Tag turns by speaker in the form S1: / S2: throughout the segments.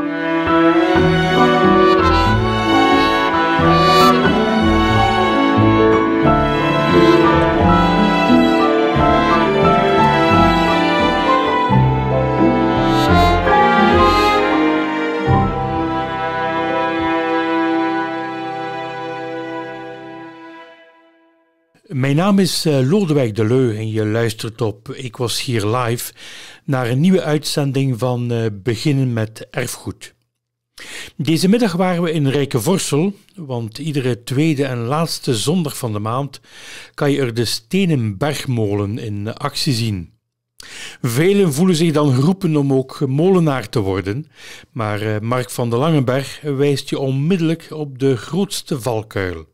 S1: Thank you. Mijn naam is eh, Lodewijk de Leu en je luistert op Ik Was Hier Live naar een nieuwe uitzending van eh, Beginnen met Erfgoed. Deze middag waren we in Vorsel, want iedere tweede en laatste zondag van de maand kan je er de Stenen in actie zien. Velen voelen zich dan geroepen om ook molenaar te worden, maar eh, Mark van de Langenberg wijst je onmiddellijk op de grootste valkuil.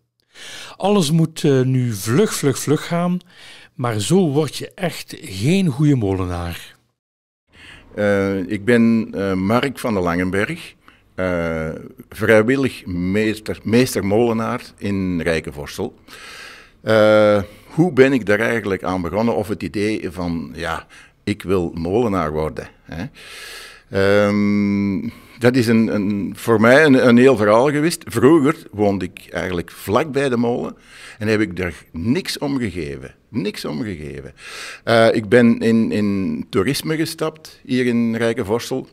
S1: Alles moet eh, nu vlug, vlug, vlug gaan, maar zo word je echt geen goede molenaar. Eh, ik ben uh, Mark van der Langenberg, vrijwillig meester, meester, molenaar in Rijkenvorstel. hoe ben ik daar eigenlijk aan begonnen? Of het idee van, ja, ik wil molenaar worden. Hè? Ehm, dat is een, een, voor mij een, een, heel verhaal geweest. Vroeger woonde ik eigenlijk vlak bij de molen en heb ik daar niks om gegeven. Niks om gegeven. Eh, ik ben in, in toerisme gestapt, hier in Rijkenvorstel.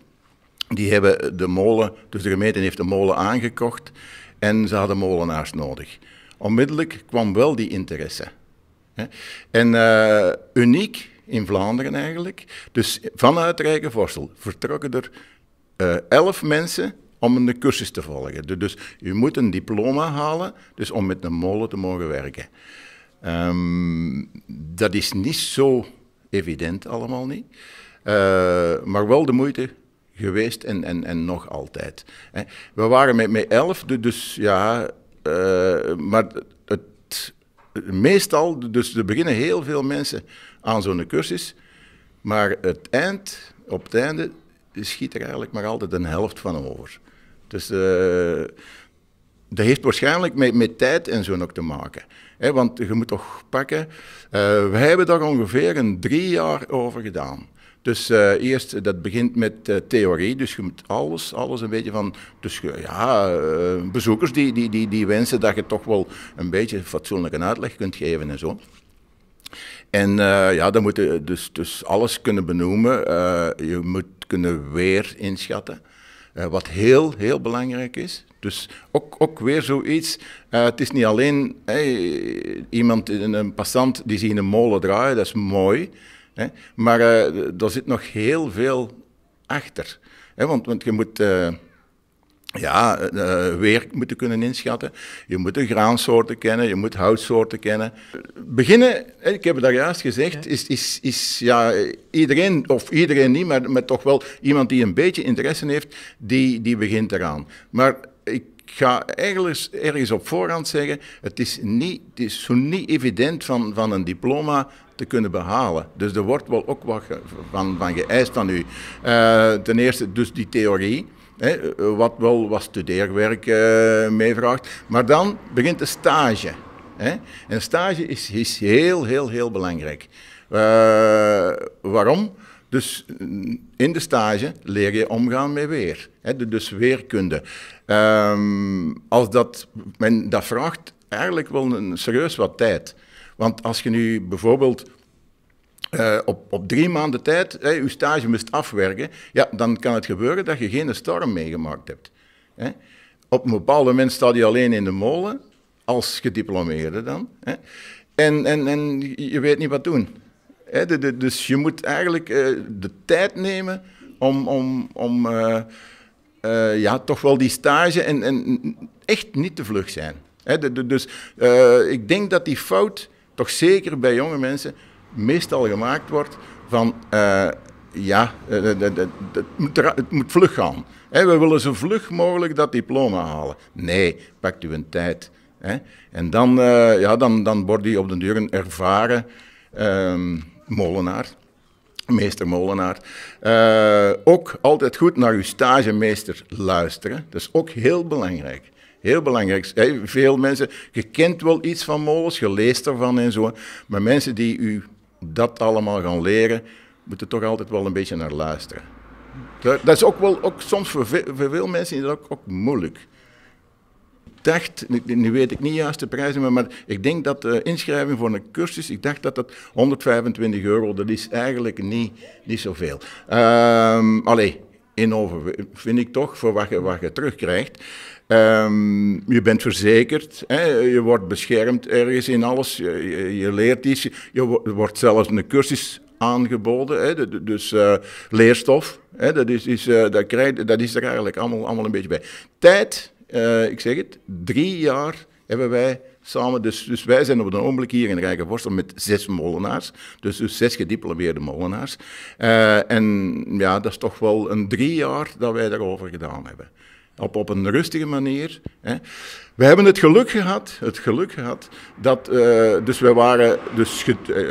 S1: Die hebben de molen, dus de gemeente heeft de molen aangekocht en ze hadden molenaars nodig. Onmiddellijk kwam wel die interesse. En eh, uniek in Vlaanderen eigenlijk. Dus vanuit Rijkenvorstel vertrokken er eh, elf mensen om een cursus te volgen. Dus u moet een diploma halen dus om met een molen te mogen werken. Ehm, dat is niet zo evident allemaal niet, eh, maar wel de moeite geweest en, en, en nog altijd. We waren met, met elf, dus ja, eh, maar het meestal, dus er beginnen heel veel mensen aan zo'n cursus, maar het eind, op het einde schiet er eigenlijk maar altijd een helft van over. Dus eh, dat heeft waarschijnlijk met, met tijd en zo nog te maken want je moet toch pakken. Eh, we hebben daar ongeveer een drie jaar over gedaan. Dus eh, eerst, eh, dat begint met theorie, dus je moet alles, alles een beetje van... Dus ja, bezoekers die, die, die, die wensen dat je toch wel een beetje fatsoenlijk een uitleg kunt geven en zo. En ja, dan moet je dus, dus alles kunnen benoemen. je moet kunnen weer inschatten. Eh, wat heel, heel belangrijk is. Dus ook, ook weer zoiets. Eh, het is niet alleen iemand, een, een passant die zich in een molen draait, dat is mooi. Hè, maar eh, daar zit nog heel veel achter. Hè, want, want je moet ja, eh, eh, weer moeten kunnen inschatten. Je moet de graansoorten kennen, je moet houtsoorten kennen. Beginnen, ik heb het daar juist gezegd, is, is, is ja, iedereen, of iedereen niet, maar, met toch wel iemand die een beetje interesse heeft, die, die begint eraan. Maar ik ga ergens, ergens op voorhand zeggen, het is, niet, het is zo niet evident van, van een diploma te kunnen behalen. Dus er wordt wel ook wat van, van geëist van u. Eh, ten eerste dus die theorie. Hè, wat wel wat studeerwerk uh, meevraagt. Maar dan begint de stage. Hè. En stage is, heel, heel, heel belangrijk. Eh, waarom? Dus mm, in de stage leer je omgaan met weer. Hè, dus weerkunde. Ehm, als dat, men, dat vraagt eigenlijk wel een, serieus wat tijd. Want als je nu bijvoorbeeld eh, op, op drie maanden tijd hè, je stage moest afwerken, ja, dan kan het gebeuren dat je geen storm meegemaakt hebt. Hè. Op een bepaald moment sta je alleen in de molen, als gediplomeerde dan, hè. En, en, en je weet niet wat doen. Hè. dus je moet eigenlijk eh, de tijd nemen om, om, om eh, ja, toch wel die stage en, en echt niet te vlug zijn. Hè. dus ik denk dat die fout, toch zeker bij jonge mensen, meestal gemaakt wordt van eh, ja, eh, eh, het moet vlug gaan. We willen zo vlug mogelijk dat diploma halen. Nee, pakt u een tijd. En dan, ja, dan, dan wordt die op de deur een ervaren um, molenaar. Meester Molenaar. ook altijd goed naar uw stagemeester luisteren. Dat is ook heel belangrijk. Heel belangrijk. veel mensen, je kent wel iets van molens, je leest ervan en zo. Maar mensen die u dat allemaal gaan leren, moet je toch altijd wel een beetje naar luisteren. Dat, is ook wel, ook soms voor veel, mensen is dat ook, ook moeilijk. Ik dacht, nu, weet ik niet juist de prijzen, maar, maar ik denk dat de inschrijving voor een cursus, ik dacht dat dat 125 euro, dat is eigenlijk niet, niet zoveel. Um, allee, over, vind ik toch, voor wat je, wat je terugkrijgt. Ehm, je bent verzekerd, hè? je wordt beschermd ergens in alles, je, je, leert iets, je wordt zelfs een cursus aangeboden, hè? dus eh, leerstof, hè? Dat, is, is, eh, dat, krijg, dat is er eigenlijk allemaal, allemaal een beetje bij. Tijd, eh, ik zeg het, drie jaar hebben wij samen. Dus, dus wij zijn op het ogenblik hier in Rijkenvorstel met zes molenaars. Dus, dus zes gediplomeerde molenaars. Eh, en ja, dat is toch wel een drie jaar dat wij daarover gedaan hebben. Op, op een rustige manier. Hè. We hebben het geluk gehad, het geluk gehad dat, uh, dus wij waren dus eh,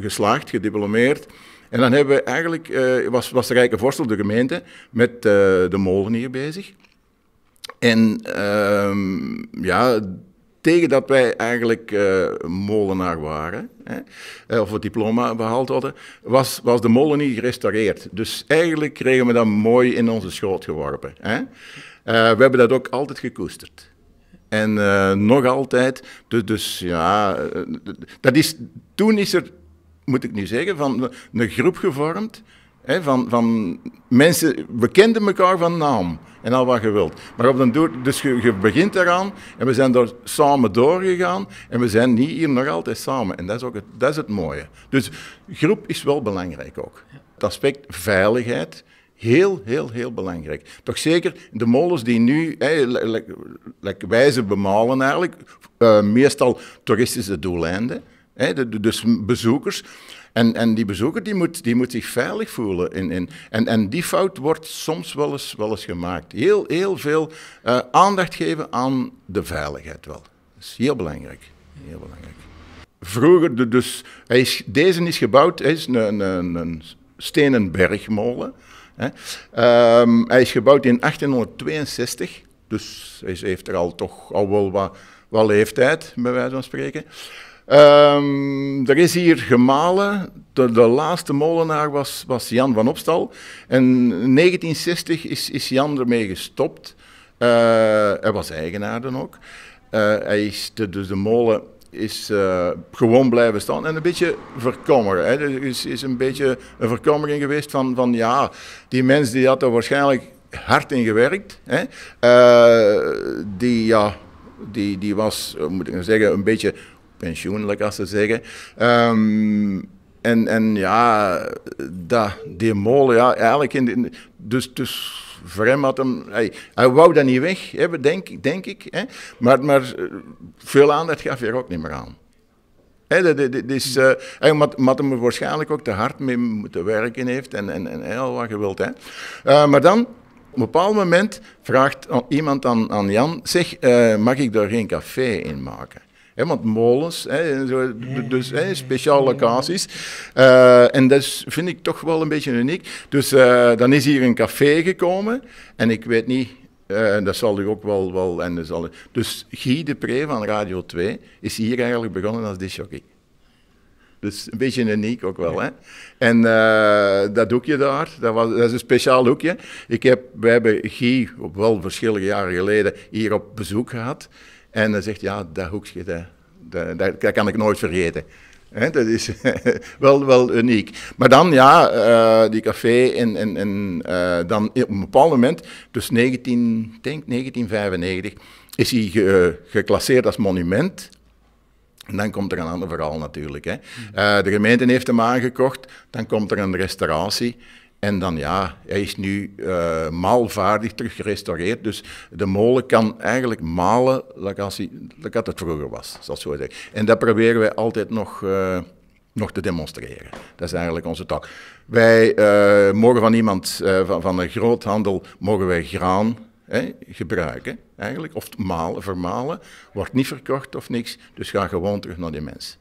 S1: geslaagd, gediplomeerd. En dan hebben we eigenlijk, was, was de Rijkenvorstel, de gemeente, met de molen hier bezig. En ehm, ja, tegen dat wij eigenlijk eh, molenaar waren, hè, eh, of het diploma behaald hadden, was, was de molen niet gerestaureerd. Dus eigenlijk kregen we dat mooi in onze schoot geworpen. Hè. Eh, we hebben dat ook altijd gekoesterd. En nog altijd, dus, dus ja, dat is, toen is er, moet ik nu zeggen, van een groep gevormd van, van mensen, we kenden elkaar van naam en al wat je wilt. Maar op den duur, dus je, je begint eraan en we zijn er samen doorgegaan en we zijn niet hier nog altijd samen. En dat is, ook het, dat is het mooie. Dus groep is wel belangrijk ook. Het aspect veiligheid, heel, heel, heel belangrijk. Toch zeker de molens die nu, wijze bemalen eigenlijk, eh, meestal toeristische doeleinden, dus bezoekers en, en die bezoeker die moet, die moet zich veilig voelen. In, in. En, en die fout wordt soms wel eens, wel eens gemaakt. Heel, heel veel eh, aandacht geven aan de veiligheid wel. Dat is heel belangrijk. Heel belangrijk. Vroeger, dus, hij is, deze is gebouwd, hij is een, een, een stenen bergmolen. Hè. Ehm, hij is gebouwd in 1862, dus hij heeft er al toch al wel wat, wat leeftijd, bij wijze van spreken. Ehm, er is hier gemalen. De, laatste molenaar was, was Jan van Opstal. En in 1960 is, is Jan ermee gestopt. Eh, hij was eigenaar dan ook. Eh, hij de, dus de molen is eh, gewoon blijven staan en een beetje verkommeren. Hè. Er is, is een beetje een verkommering geweest van, van ja, die mens die had er waarschijnlijk hard in gewerkt. Hè. die, ja, die, die was, moet ik nou zeggen, een beetje pensioen, als ze zeggen. Ehm, en, en ja, dat, die molen, ja, eigenlijk. In, dus, dus voor hem had Hij, hij wou dat niet weg hebben, denk, denk ik. Hè? Maar, maar eh, veel aandacht gaf hij er ook niet meer aan. Hè, is, uh, hij mat, hem waarschijnlijk ook te hard mee moeten werken heeft en, en, en, heel wat gewild, Hè? Eh, maar dan, op een bepaald moment, vraagt iemand aan, aan Jan: zeg, mag ik daar geen café in maken? want molens, dus speciale locaties. Eh, en dat vind ik toch wel een beetje uniek. Dus eh, dan is hier een café gekomen en ik weet niet, eh, dat zal u ook wel, wel en zal, dus Guy de Pre van Radio 2 is hier eigenlijk begonnen als disjockey. Dus een beetje uniek ook wel. Hè? En uh, dat hoekje daar, dat, was, dat is een speciaal hoekje. Ik heb, we hebben Guy, op wel verschillende jaren geleden, hier op bezoek gehad. En dan zegt ja, dat hoekje, dat, dat, kan ik nooit vergeten. dat is wel, wel uniek. Maar dan, ja, eh, die café en, eh, dan op een bepaald moment, dus 19, denk 1995, is hij eh, geclasseerd als monument. En dan komt er een ander verhaal natuurlijk. Hè. Hmm. de gemeente heeft hem aangekocht, dan komt er een restauratie. En dan ja, hij is nu eh, maalvaardig teruggerestaureerd, Dus de molen kan eigenlijk malen dat like het vroeger was, zoals zo zeggen. En dat proberen wij altijd nog, eh, nog te demonstreren. Dat is eigenlijk onze taak. Wij eh, mogen van iemand, van, van een groothandel, mogen wij graan hè, gebruiken, eigenlijk. Of malen, vermalen. Wordt niet verkocht of niks, dus ga gewoon terug naar die mens.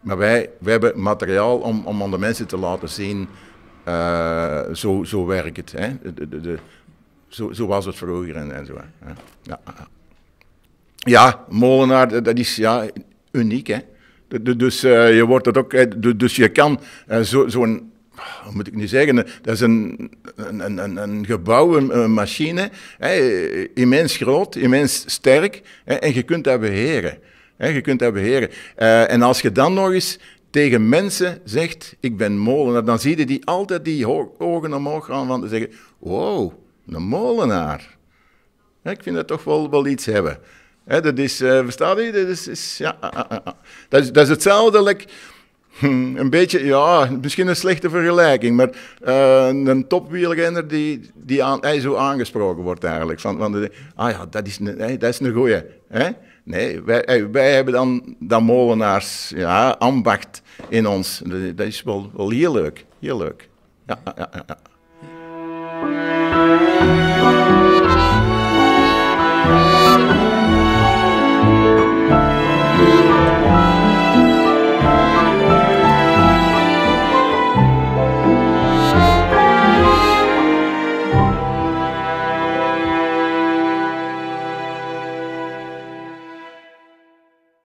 S1: Maar wij, wij hebben materiaal om, om aan de mensen te laten zien uh, zo, zo werkt het. Hè? De, de, de, zo, zo, was het vroeger en, en zo. Hè? Ja. ja, molenaar, dat is ja, uniek. Hè? Dus, uh, je wordt dat ook, dus je kan uh, zo'n, zo hoe moet ik nu zeggen, dat is een, een, een, een gebouw, een, machine, hè? immens groot, immens sterk, hè? en je kunt dat beheren. Hè? Je kunt dat beheren. en als je dan nog eens tegen mensen zegt, ik ben molenaar, dan zie je die altijd die ogen omhoog gaan van te zeggen, wow, een molenaar. ik vind dat toch wel, wel iets hebben. dat is, uh, verstaat je? Dat is, is ja, ah, ah, ah, Dat, is, dat is hetzelfde, hm, een beetje, ja, misschien een slechte vergelijking, maar eh, een topwielrenner die, die hij zo aangesproken wordt eigenlijk. Van, van de, ah ja, dat is een, dat is een goeie. Nee, wij, eh, wij hebben dan dat molenaars, ja, ambacht in ons. Dat is wel, wel heel leuk, heel leuk. ja. ja. ja.